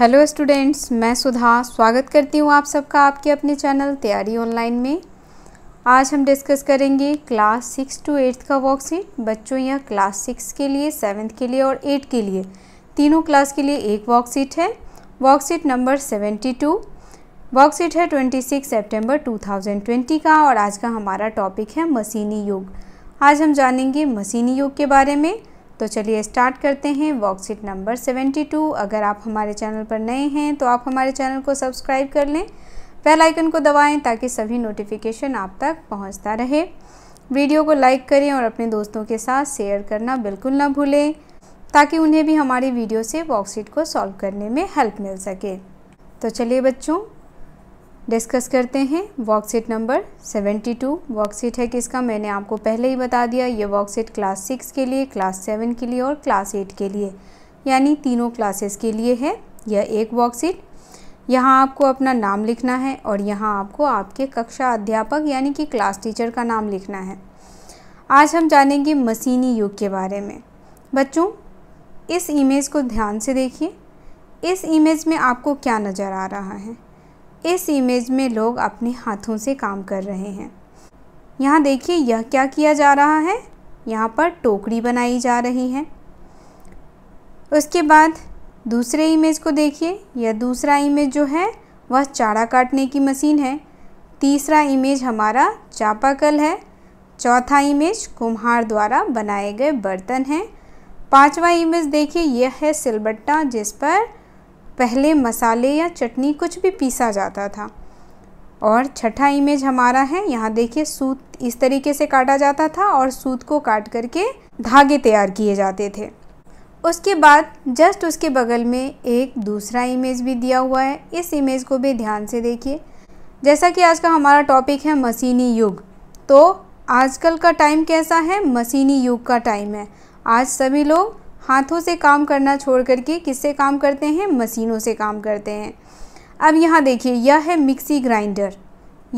hello students मैं सुधा स्वागत करती हूँ आप सबका आपके अपने चैनल तैयारी ऑनलाइन में आज हम डिस्कस करेंगे क्लास सिक्स टू एट्थ का वर्कशीट बच्चों यहाँ क्लास सिक्स के लिए सेवन्थ के लिए और एट के लिए तीनों क्लास के लिए एक वर्कशीट है worksheet number seventy two worksheet है twenty six September two thousand twenty का और आज का हमारा टॉपिक है मसीनी योग आज हम जानेंगे मसीनी योग के बारे में तो चलिए स्टार्ट करते हैं वर्कशीट नंबर 72 अगर आप हमारे चैनल पर नए हैं तो आप हमारे चैनल को सब्सक्राइब कर लें बेल आइकन को दबाएं ताकि सभी नोटिफिकेशन आप तक पहुंचता रहे वीडियो को लाइक करें और अपने दोस्तों के साथ शेयर करना बिल्कुल ना भूलें ताकि उन्हें भी हमारी वीडियो से वर्कशीट को सॉल्व करने में हेल्प मिल सके तो चलिए बच्चों डिस्कस करते हैं वर्कशीट नंबर 72 वर्कशीट है किसका मैंने आपको पहले ही बता दिया ये वर्कशीट क्लास सिक्स के लिए क्लास सेवन के लिए और क्लास एट के लिए यानी तीनों क्लासेस के लिए है यह एक वर्कशीट यहाँ आपको अपना नाम लिखना है और यहाँ आपको आपके कक्षा अध्यापक यानी कि क्लास टीचर का नाम लिखना है आज हम जानेंगे मसीनी युग के बारे में बच्चों इस इमेज को ध्यान से देखिए इस इमेज में आपको क्या नज़र आ रहा है इस इमेज में लोग अपने हाथों से काम कर रहे हैं यहाँ देखिए यह क्या किया जा रहा है यहाँ पर टोकरी बनाई जा रही है उसके बाद दूसरे इमेज को देखिए यह दूसरा इमेज जो है वह चारा काटने की मशीन है तीसरा इमेज हमारा चापाकल है चौथा इमेज कुम्हार द्वारा बनाए गए बर्तन हैं पांचवा इमेज देखिए यह है सिलबट्टा जिस पर पहले मसाले या चटनी कुछ भी पीसा जाता था और छठा इमेज हमारा है यहाँ देखिए सूत इस तरीके से काटा जाता था और सूत को काट करके धागे तैयार किए जाते थे उसके बाद जस्ट उसके बगल में एक दूसरा इमेज भी दिया हुआ है इस इमेज को भी ध्यान से देखिए जैसा कि आज का हमारा टॉपिक है मशीनी युग तो आजकल का टाइम कैसा है मशीनी युग का टाइम है आज सभी लोग हाथों से काम करना छोड़ करके किससे काम करते हैं मशीनों से काम करते हैं अब यहाँ देखिए यह है मिक्सी ग्राइंडर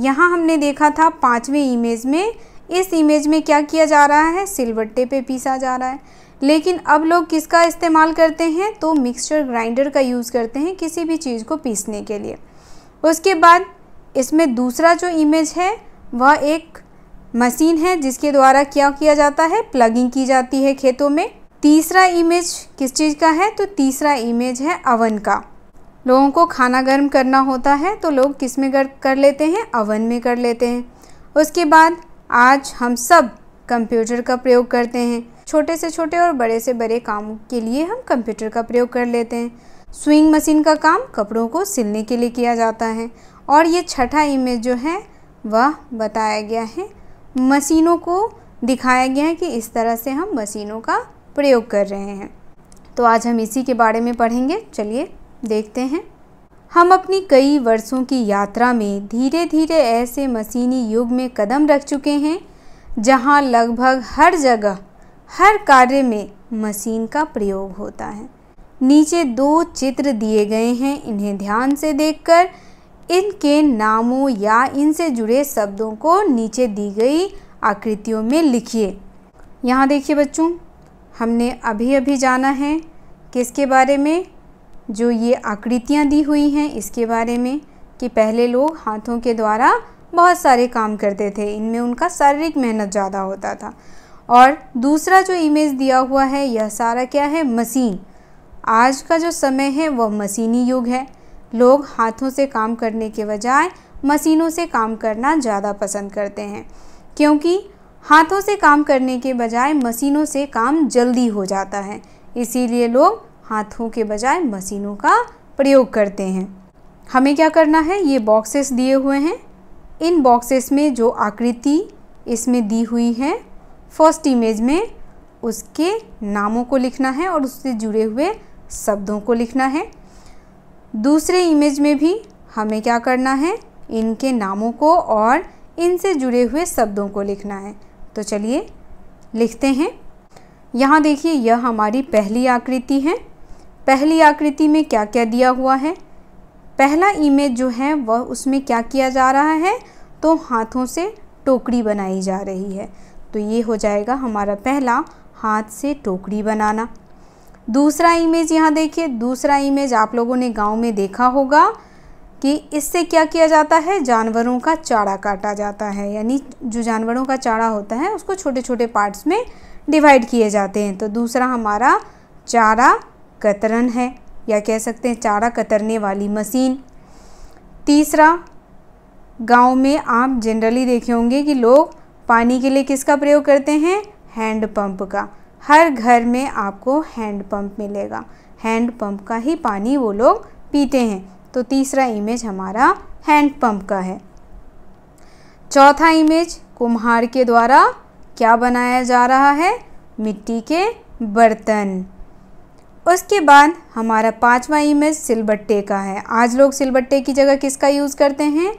यहाँ हमने देखा था पाँचवें इमेज में इस इमेज में क्या किया जा रहा है सिलबट्टे पे पीसा जा रहा है लेकिन अब लोग किसका इस्तेमाल करते हैं तो मिक्सचर ग्राइंडर का यूज़ करते हैं किसी भी चीज़ को पीसने के लिए उसके बाद इसमें दूसरा जो इमेज है वह एक मशीन है जिसके द्वारा क्या किया जाता है प्लगिंग की जाती है खेतों में तीसरा इमेज किस चीज़ का है तो तीसरा इमेज है अवन का लोगों को खाना गर्म करना होता है तो लोग किस में गर्म कर लेते हैं अवन में कर लेते हैं उसके बाद आज हम सब कंप्यूटर का प्रयोग करते हैं छोटे से छोटे और बड़े से बड़े कामों के लिए हम कंप्यूटर का प्रयोग कर लेते हैं स्विंग मशीन का काम कपड़ों को सिलने के लिए किया जाता है और ये छठा इमेज जो है वह बताया गया है मशीनों को दिखाया गया है कि इस तरह से हम मशीनों का प्रयोग कर रहे हैं तो आज हम इसी के बारे में पढ़ेंगे चलिए देखते हैं हम अपनी कई वर्षों की यात्रा में धीरे धीरे ऐसे मशीनी युग में कदम रख चुके हैं जहाँ लगभग हर जगह हर कार्य में मशीन का प्रयोग होता है नीचे दो चित्र दिए गए हैं इन्हें ध्यान से देखकर इनके नामों या इनसे जुड़े शब्दों को नीचे दी गई आकृतियों में लिखिए यहाँ देखिए बच्चों हमने अभी अभी जाना है किसके बारे में जो ये आकृतियाँ दी हुई हैं इसके बारे में कि पहले लोग हाथों के द्वारा बहुत सारे काम करते थे इनमें उनका शारीरिक मेहनत ज़्यादा होता था और दूसरा जो इमेज दिया हुआ है यह सारा क्या है मशीन आज का जो समय है वह मशीनी युग है लोग हाथों से काम करने के बजाय मशीनों से काम करना ज़्यादा पसंद करते हैं क्योंकि हाथों से काम करने के बजाय मशीनों से काम जल्दी हो जाता है इसीलिए लोग हाथों के बजाय मशीनों का प्रयोग करते हैं हमें क्या करना है ये बॉक्सेस दिए हुए हैं इन बॉक्सेस में जो आकृति इसमें दी हुई है फर्स्ट इमेज में उसके नामों को लिखना है और उससे जुड़े हुए शब्दों को लिखना है दूसरे इमेज में भी हमें क्या करना है इनके नामों को और इनसे जुड़े हुए शब्दों को लिखना है तो चलिए लिखते हैं यहाँ देखिए यह हमारी पहली आकृति है पहली आकृति में क्या क्या दिया हुआ है पहला इमेज जो है वह उसमें क्या किया जा रहा है तो हाथों से टोकरी बनाई जा रही है तो ये हो जाएगा हमारा पहला हाथ से टोकरी बनाना दूसरा इमेज यहाँ देखिए दूसरा इमेज आप लोगों ने गांव में देखा होगा कि इससे क्या किया जाता है जानवरों का चारा काटा जाता है यानी जो जानवरों का चारा होता है उसको छोटे छोटे पार्ट्स में डिवाइड किए जाते हैं तो दूसरा हमारा चारा कतरन है या कह सकते हैं चारा कतरने वाली मशीन तीसरा गांव में आप जनरली देखे होंगे कि लोग पानी के लिए किसका प्रयोग करते हैं हैंडपम्प का हर घर में आपको हैंडपम्प मिलेगा हैंडपम्प का ही पानी वो लोग पीते हैं तो तीसरा इमेज हमारा हैंडपम्प का है चौथा इमेज कुम्हार के द्वारा क्या बनाया जा रहा है मिट्टी के बर्तन उसके बाद हमारा पांचवा इमेज सिलबट्टे का है आज लोग सिलबट्टे की जगह किसका यूज़ करते हैं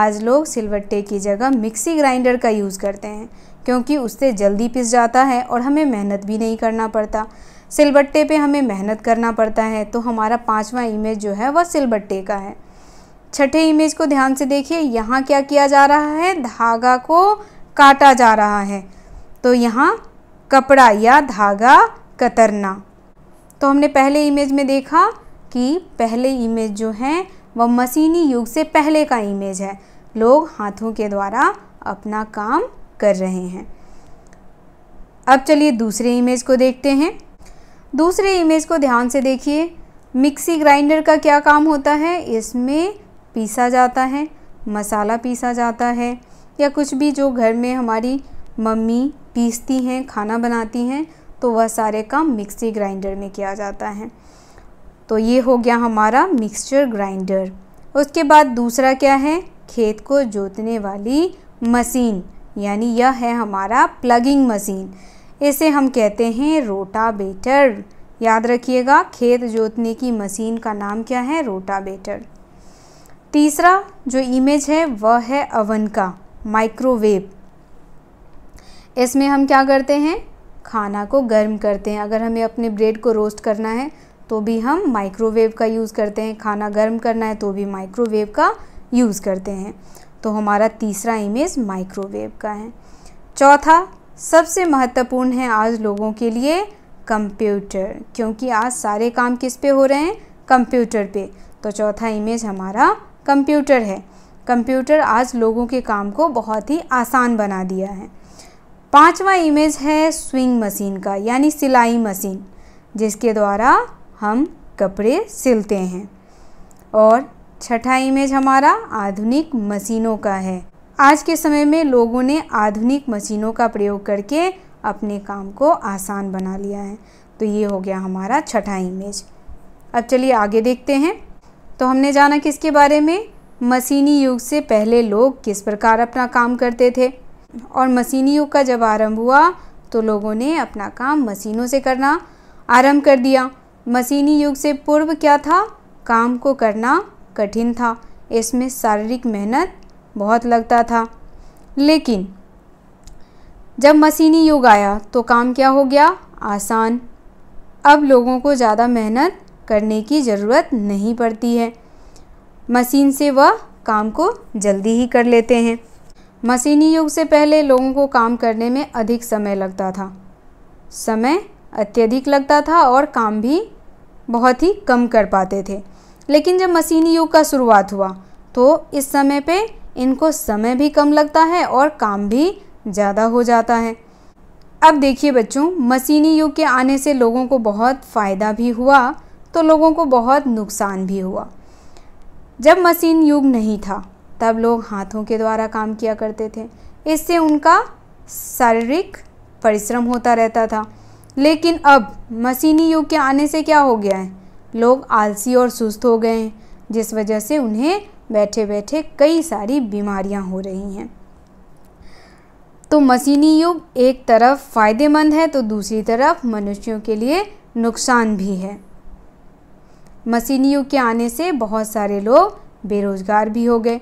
आज लोग सिलबट्टे की जगह मिक्सी ग्राइंडर का यूज़ करते हैं क्योंकि उससे जल्दी पिस जाता है और हमें मेहनत भी नहीं करना पड़ता सिलबट्टे पे हमें मेहनत करना पड़ता है तो हमारा पाँचवा इमेज जो है वह सिलबट्टे का है छठे इमेज को ध्यान से देखिए यहाँ क्या किया जा रहा है धागा को काटा जा रहा है तो यहाँ कपड़ा या धागा कतरना तो हमने पहले इमेज में देखा कि पहले इमेज जो है वह मशीनी युग से पहले का इमेज है लोग हाथों के द्वारा अपना काम कर रहे हैं अब चलिए दूसरे इमेज को देखते हैं दूसरे इमेज को ध्यान से देखिए मिक्सी ग्राइंडर का क्या काम होता है इसमें पीसा जाता है मसाला पीसा जाता है या कुछ भी जो घर में हमारी मम्मी पीसती हैं खाना बनाती हैं तो वह सारे काम मिक्सी ग्राइंडर में किया जाता है तो ये हो गया हमारा मिक्सचर ग्राइंडर उसके बाद दूसरा क्या है खेत को जोतने वाली मशीन यानी यह है हमारा प्लगिंग मशीन इसे हम कहते हैं रोटावेटर याद रखिएगा खेत जोतने की मशीन का नाम क्या है रोटावेटर तीसरा जो इमेज है वह है अवन का माइक्रोवेव इसमें हम क्या करते हैं खाना को गर्म करते हैं अगर हमें अपने ब्रेड को रोस्ट करना है तो भी हम माइक्रोवेव का यूज़ करते हैं खाना गर्म करना है तो भी माइक्रोवेव का यूज़ करते हैं तो हमारा तीसरा इमेज माइक्रोवेव का है चौथा सबसे महत्वपूर्ण है आज लोगों के लिए कंप्यूटर क्योंकि आज सारे काम किस पे हो रहे हैं कंप्यूटर पे तो चौथा इमेज हमारा कंप्यूटर है कंप्यूटर आज लोगों के काम को बहुत ही आसान बना दिया है पांचवा इमेज है स्विंग मशीन का यानी सिलाई मशीन जिसके द्वारा हम कपड़े सिलते हैं और छठा इमेज हमारा आधुनिक मशीनों का है आज के समय में लोगों ने आधुनिक मशीनों का प्रयोग करके अपने काम को आसान बना लिया है तो ये हो गया हमारा छठा इमेज अब चलिए आगे देखते हैं तो हमने जाना किसके बारे में मशीनी युग से पहले लोग किस प्रकार अपना काम करते थे और मशीनी युग का जब आरंभ हुआ तो लोगों ने अपना काम मशीनों से करना आरंभ कर दिया मशीनी युग से पूर्व क्या था काम को करना कठिन था इसमें शारीरिक मेहनत बहुत लगता था लेकिन जब मशीनी युग आया तो काम क्या हो गया आसान अब लोगों को ज़्यादा मेहनत करने की ज़रूरत नहीं पड़ती है मशीन से वह काम को जल्दी ही कर लेते हैं मशीनी युग से पहले लोगों को काम करने में अधिक समय लगता था समय अत्यधिक लगता था और काम भी बहुत ही कम कर पाते थे लेकिन जब मशीनी युग का शुरुआत हुआ तो इस समय पे इनको समय भी कम लगता है और काम भी ज़्यादा हो जाता है अब देखिए बच्चों मशीनी युग के आने से लोगों को बहुत फ़ायदा भी हुआ तो लोगों को बहुत नुकसान भी हुआ जब मशीन युग नहीं था तब लोग हाथों के द्वारा काम किया करते थे इससे उनका शारीरिक परिश्रम होता रहता था लेकिन अब मशीनी युग के आने से क्या हो गया है लोग आलसी और सुस्त हो गए हैं जिस वजह से उन्हें बैठे बैठे कई सारी बीमारियां हो रही हैं तो मशीनी युग एक तरफ फ़ायदेमंद है तो दूसरी तरफ मनुष्यों के लिए नुकसान भी है मशीनी युग के आने से बहुत सारे लोग बेरोज़गार भी हो गए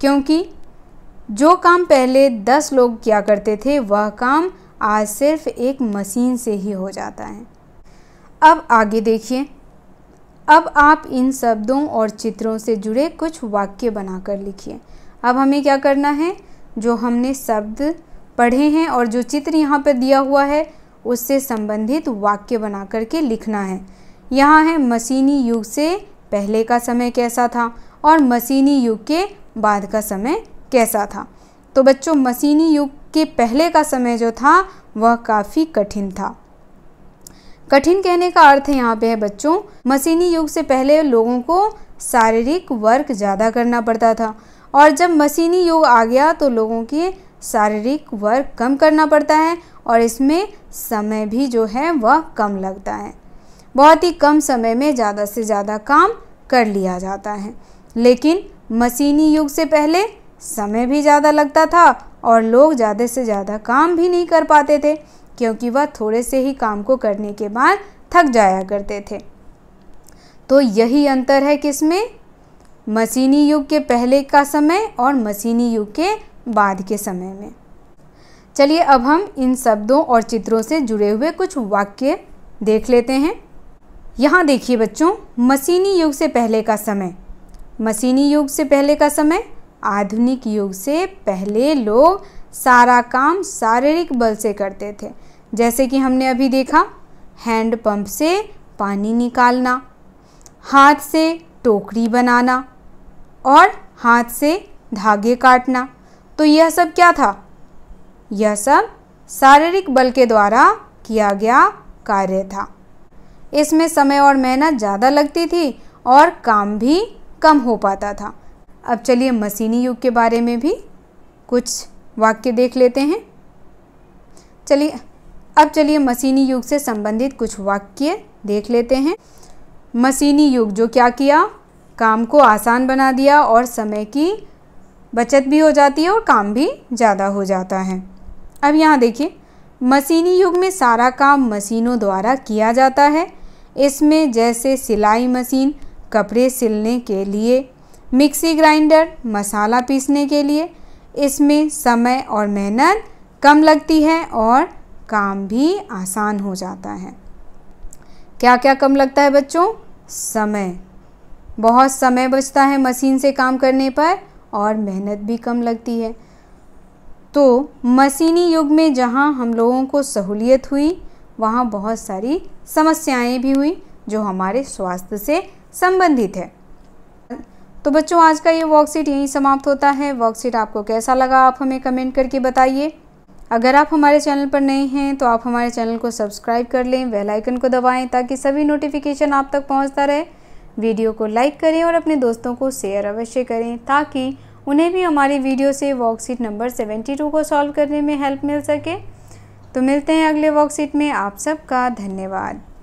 क्योंकि जो काम पहले दस लोग किया करते थे वह काम आज सिर्फ एक मशीन से ही हो जाता है अब आगे देखिए अब आप इन शब्दों और चित्रों से जुड़े कुछ वाक्य बनाकर लिखिए अब हमें क्या करना है जो हमने शब्द पढ़े हैं और जो चित्र यहाँ पर दिया हुआ है उससे संबंधित वाक्य बना करके लिखना है यहाँ है मशीनी युग से पहले का समय कैसा था और मशीनी युग के बाद का समय कैसा था तो बच्चों मशीनी युग के पहले का समय जो था वह काफ़ी कठिन था कठिन कहने का अर्थ है यहाँ पे है बच्चों मशीनी युग से पहले लोगों को शारीरिक वर्क ज़्यादा करना पड़ता था और जब मशीनी युग आ गया तो लोगों के शारीरिक वर्क कम करना पड़ता है और इसमें समय भी जो है वह कम लगता है बहुत ही कम समय में ज़्यादा से ज़्यादा काम कर लिया जाता है लेकिन मशीनी युग से पहले समय भी ज़्यादा लगता था और लोग ज़्यादा से ज़्यादा काम भी नहीं कर पाते थे क्योंकि वह थोड़े से ही काम को करने के बाद थक जाया करते थे तो यही अंतर है किसमें मशीनी युग के पहले का समय और मशीनी युग के बाद के समय में चलिए अब हम इन शब्दों और चित्रों से जुड़े हुए कुछ वाक्य देख लेते हैं यहाँ देखिए बच्चों मशीनी युग से पहले का समय मशीनी युग से पहले का समय आधुनिक युग से पहले लोग सारा काम शारीरिक बल से करते थे जैसे कि हमने अभी देखा हैंड पंप से पानी निकालना हाथ से टोकरी बनाना और हाथ से धागे काटना तो यह सब क्या था यह सब शारीरिक बल के द्वारा किया गया कार्य था इसमें समय और मेहनत ज़्यादा लगती थी और काम भी कम हो पाता था अब चलिए मशीनी युग के बारे में भी कुछ वाक्य देख लेते हैं चलिए अब चलिए मशीनी युग से संबंधित कुछ वाक्य देख लेते हैं मशीनी युग जो क्या किया काम को आसान बना दिया और समय की बचत भी हो जाती है और काम भी ज़्यादा हो जाता है अब यहाँ देखिए मशीनी युग में सारा काम मशीनों द्वारा किया जाता है इसमें जैसे सिलाई मशीन कपड़े सिलने के लिए मिक्सी ग्राइंडर मसाला पीसने के लिए इसमें समय और मेहनत कम लगती है और काम भी आसान हो जाता है क्या क्या कम लगता है बच्चों समय बहुत समय बचता है मशीन से काम करने पर और मेहनत भी कम लगती है तो मशीनी युग में जहाँ हम लोगों को सहूलियत हुई वहाँ बहुत सारी समस्याएं भी हुई जो हमारे स्वास्थ्य से संबंधित है तो बच्चों आज का ये वर्कशीट यहीं समाप्त होता है वर्कशीट आपको कैसा लगा आप हमें कमेंट करके बताइए अगर आप हमारे चैनल पर नए हैं तो आप हमारे चैनल को सब्सक्राइब कर लें बेल आइकन को दबाएं ताकि सभी नोटिफिकेशन आप तक पहुंचता रहे वीडियो को लाइक करें और अपने दोस्तों को शेयर अवश्य करें ताकि उन्हें भी हमारी वीडियो से वर्कशीट नंबर 72 को सॉल्व करने में हेल्प मिल सके तो मिलते हैं अगले वर्कशीट में आप सबका धन्यवाद